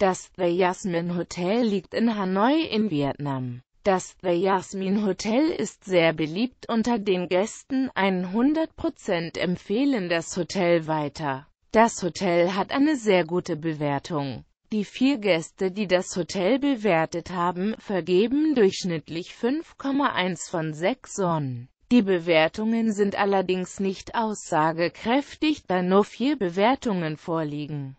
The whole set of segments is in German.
Das The Jasmine Hotel liegt in Hanoi in Vietnam. Das The Jasmine Hotel ist sehr beliebt unter den Gästen, 100% empfehlen das Hotel weiter. Das Hotel hat eine sehr gute Bewertung. Die vier Gäste, die das Hotel bewertet haben, vergeben durchschnittlich 5,1 von 6 Sonnen. Die Bewertungen sind allerdings nicht aussagekräftig, da nur vier Bewertungen vorliegen.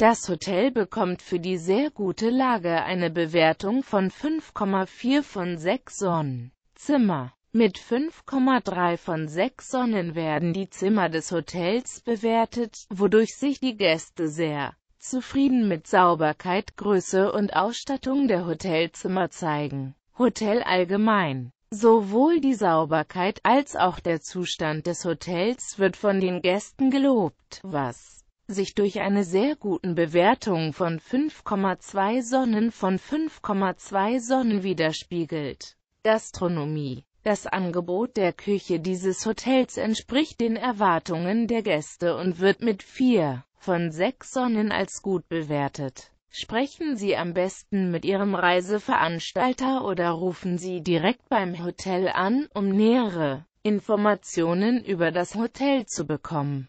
Das Hotel bekommt für die sehr gute Lage eine Bewertung von 5,4 von 6 Sonnen. Zimmer mit 5,3 von 6 Sonnen werden die Zimmer des Hotels bewertet, wodurch sich die Gäste sehr zufrieden mit Sauberkeit, Größe und Ausstattung der Hotelzimmer zeigen. Hotel allgemein. Sowohl die Sauberkeit als auch der Zustand des Hotels wird von den Gästen gelobt, was sich durch eine sehr guten Bewertung von 5,2 Sonnen von 5,2 Sonnen widerspiegelt. Gastronomie das Angebot der Küche dieses Hotels entspricht den Erwartungen der Gäste und wird mit 4 von 6 Sonnen als gut bewertet. Sprechen Sie am besten mit Ihrem Reiseveranstalter oder rufen Sie direkt beim Hotel an, um nähere Informationen über das Hotel zu bekommen.